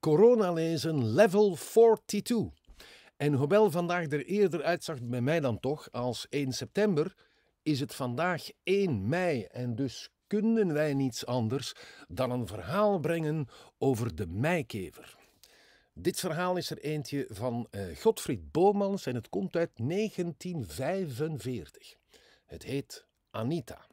Corona lezen level 42. En hoewel vandaag er eerder uitzag bij mij dan toch als 1 september, is het vandaag 1 mei en dus kunnen wij niets anders dan een verhaal brengen over de meikever. Dit verhaal is er eentje van uh, Godfried Bomans en het komt uit 1945. Het heet Anita.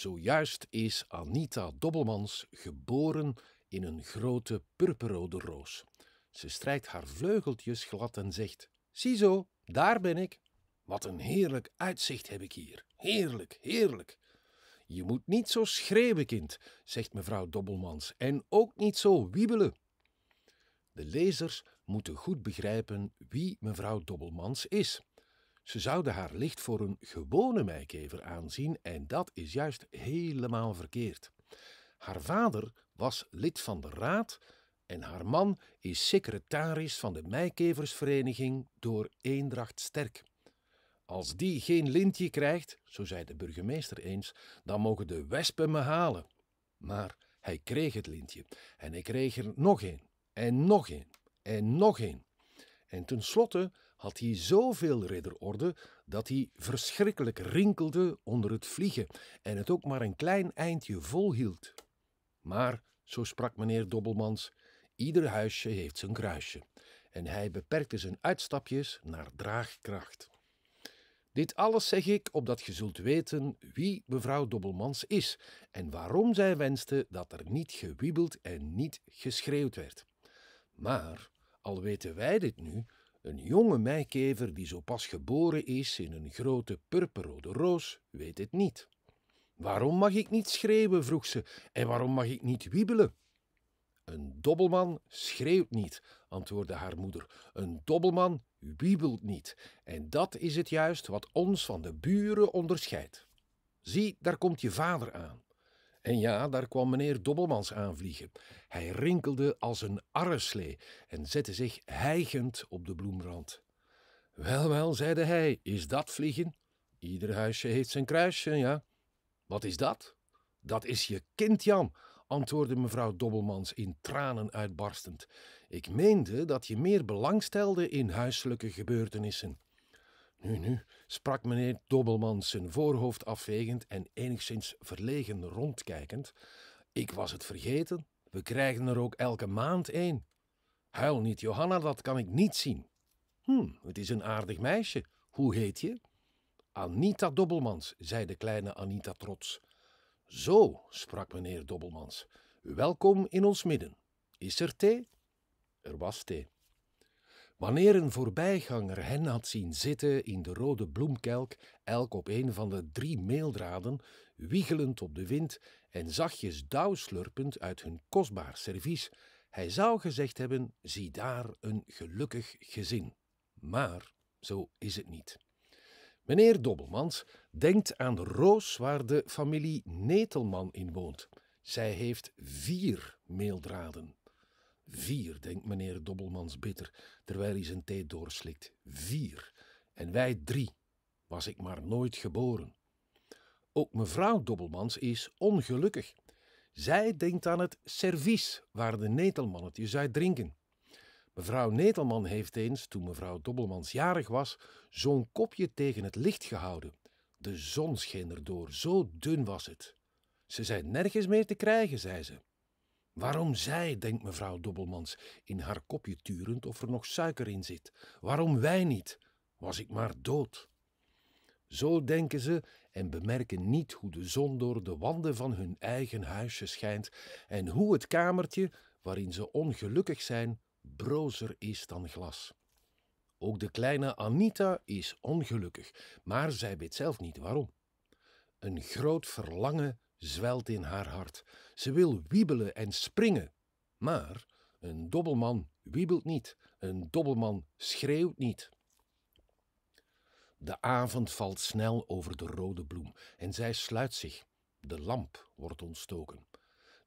Zojuist is Anita Dobbelmans geboren in een grote purperrode roos. Ze strijkt haar vleugeltjes glad en zegt: Ziezo, daar ben ik. Wat een heerlijk uitzicht heb ik hier. Heerlijk, heerlijk. Je moet niet zo schreeuwen, kind, zegt mevrouw Dobbelmans, en ook niet zo wiebelen. De lezers moeten goed begrijpen wie mevrouw Dobbelmans is. Ze zouden haar licht voor een gewone meikever aanzien en dat is juist helemaal verkeerd. Haar vader was lid van de raad en haar man is secretaris van de meikeversvereniging door Eendracht Sterk. Als die geen lintje krijgt, zo zei de burgemeester eens, dan mogen de wespen me halen. Maar hij kreeg het lintje en hij kreeg er nog een en nog een en nog een. En tenslotte had hij zoveel ridderorde dat hij verschrikkelijk rinkelde onder het vliegen en het ook maar een klein eindje volhield. Maar, zo sprak meneer Dobbelmans, ieder huisje heeft zijn kruisje en hij beperkte zijn uitstapjes naar draagkracht. Dit alles zeg ik opdat je zult weten wie mevrouw Dobbelmans is en waarom zij wenste dat er niet gewiebeld en niet geschreeuwd werd. Maar, al weten wij dit nu, een jonge meikever die zo pas geboren is in een grote purperrode roos, weet het niet. Waarom mag ik niet schreeuwen, vroeg ze, en waarom mag ik niet wiebelen? Een dobbelman schreeuwt niet, antwoordde haar moeder. Een dobbelman wiebelt niet. En dat is het juist wat ons van de buren onderscheidt. Zie, daar komt je vader aan. En ja, daar kwam meneer Dobbelmans aanvliegen. Hij rinkelde als een arreslee en zette zich hijgend op de bloemrand. Wel, wel, zeide hij, is dat vliegen? Ieder huisje heeft zijn kruisje, ja. Wat is dat? Dat is je kind, Jan, antwoordde mevrouw Dobbelmans in tranen uitbarstend. Ik meende dat je meer belang stelde in huiselijke gebeurtenissen. Nu, nu, sprak meneer Dobbelmans zijn voorhoofd afvegend en enigszins verlegen rondkijkend. Ik was het vergeten. We krijgen er ook elke maand één. Huil niet, Johanna, dat kan ik niet zien. Hm, het is een aardig meisje. Hoe heet je? Anita Dobbelmans, zei de kleine Anita trots. Zo, sprak meneer Dobbelmans. Welkom in ons midden. Is er thee? Er was thee. Wanneer een voorbijganger hen had zien zitten in de rode bloemkelk, elk op een van de drie meeldraden, wiegelend op de wind en zachtjes slurpend uit hun kostbaar servies, hij zou gezegd hebben: zie daar een gelukkig gezin. Maar zo is het niet. Meneer Dobbelmans denkt aan de roos waar de familie Netelman in woont. Zij heeft vier meeldraden. Vier, denkt meneer Dobbelmans bitter, terwijl hij zijn thee doorslikt. Vier. En wij drie. Was ik maar nooit geboren. Ook mevrouw Dobbelmans is ongelukkig. Zij denkt aan het servies waar de netelmannetjes uit drinken. Mevrouw Netelman heeft eens, toen mevrouw Dobbelmans jarig was, zo'n kopje tegen het licht gehouden. De zon scheen erdoor, zo dun was het. Ze zijn nergens meer te krijgen, zei ze. Waarom zij, denkt mevrouw Dobbelmans, in haar kopje turend of er nog suiker in zit. Waarom wij niet? Was ik maar dood. Zo denken ze en bemerken niet hoe de zon door de wanden van hun eigen huisje schijnt en hoe het kamertje, waarin ze ongelukkig zijn, brozer is dan glas. Ook de kleine Anita is ongelukkig, maar zij weet zelf niet waarom. Een groot verlangen zwelt in haar hart. Ze wil wiebelen en springen. Maar een dobbelman wiebelt niet, een dobbelman schreeuwt niet. De avond valt snel over de rode bloem en zij sluit zich. De lamp wordt ontstoken.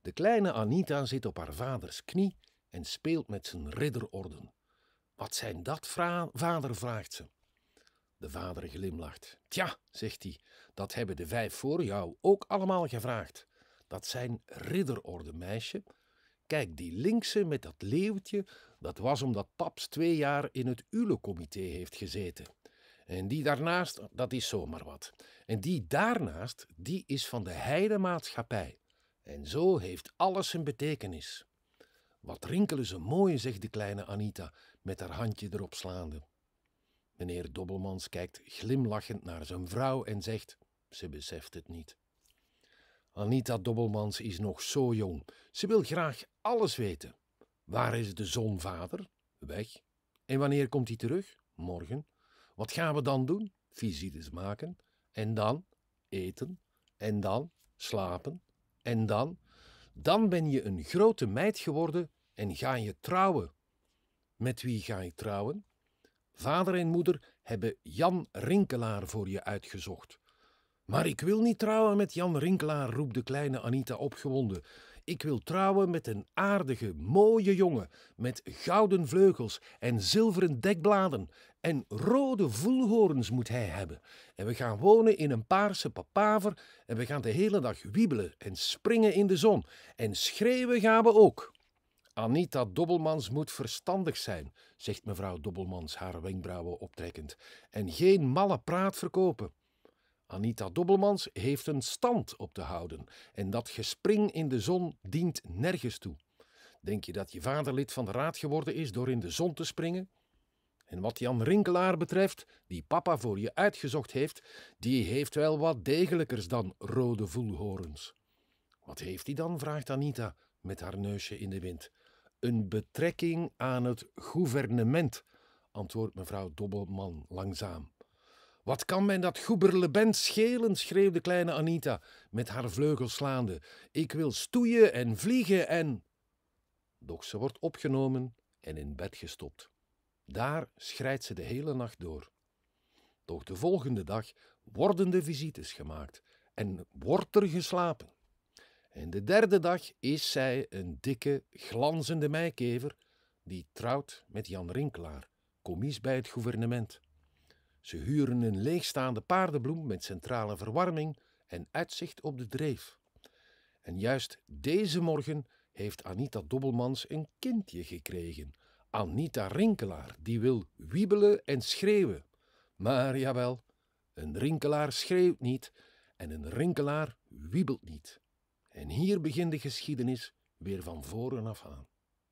De kleine Anita zit op haar vaders knie en speelt met zijn ridderorden. Wat zijn dat, vader? vraagt ze. De vader glimlacht. Tja, zegt hij, dat hebben de vijf voor jou ook allemaal gevraagd. Dat zijn ridderorde, meisje. Kijk, die linkse met dat leeuwtje, dat was omdat Paps twee jaar in het Ulecomité heeft gezeten. En die daarnaast, dat is zomaar wat. En die daarnaast, die is van de heidemaatschappij. En zo heeft alles een betekenis. Wat rinkelen ze mooi, zegt de kleine Anita, met haar handje erop slaande. Meneer Dobbelmans kijkt glimlachend naar zijn vrouw en zegt: Ze beseft het niet. Anita Dobbelmans is nog zo jong. Ze wil graag alles weten. Waar is de zonvader? Weg. En wanneer komt hij terug? Morgen. Wat gaan we dan doen? Visites maken. En dan? Eten. En dan? Slapen. En dan? Dan ben je een grote meid geworden en ga je trouwen. Met wie ga je trouwen? Vader en moeder hebben Jan Rinkelaar voor je uitgezocht. Maar ik wil niet trouwen met Jan Rinkelaar, roept de kleine Anita opgewonden. Ik wil trouwen met een aardige, mooie jongen, met gouden vleugels en zilveren dekbladen. En rode voelhoorns moet hij hebben. En we gaan wonen in een paarse papaver en we gaan de hele dag wiebelen en springen in de zon. En schreeuwen gaan we ook. Anita Dobbelmans moet verstandig zijn, zegt mevrouw Dobbelmans, haar wenkbrauwen optrekkend, en geen malle praat verkopen. Anita Dobbelmans heeft een stand op te houden en dat gespring in de zon dient nergens toe. Denk je dat je vader lid van de raad geworden is door in de zon te springen? En wat Jan Rinkelaar betreft, die papa voor je uitgezocht heeft, die heeft wel wat degelijkers dan rode voelhorens. Wat heeft hij dan? vraagt Anita met haar neusje in de wind een betrekking aan het gouvernement, antwoordt mevrouw Dobbelman langzaam. Wat kan men dat goeberlebent schelen, schreeuwde kleine Anita, met haar vleugels slaande. Ik wil stoeien en vliegen en... Doch ze wordt opgenomen en in bed gestopt. Daar schrijdt ze de hele nacht door. Doch de volgende dag worden de visites gemaakt en wordt er geslapen. En de derde dag is zij een dikke, glanzende meikever die trouwt met Jan Rinkelaar, commies bij het gouvernement. Ze huren een leegstaande paardenbloem met centrale verwarming en uitzicht op de dreef. En juist deze morgen heeft Anita Dobbelmans een kindje gekregen. Anita Rinkelaar, die wil wiebelen en schreeuwen. Maar jawel, een rinkelaar schreeuwt niet en een rinkelaar wiebelt niet. En hier begint de geschiedenis weer van voren af aan.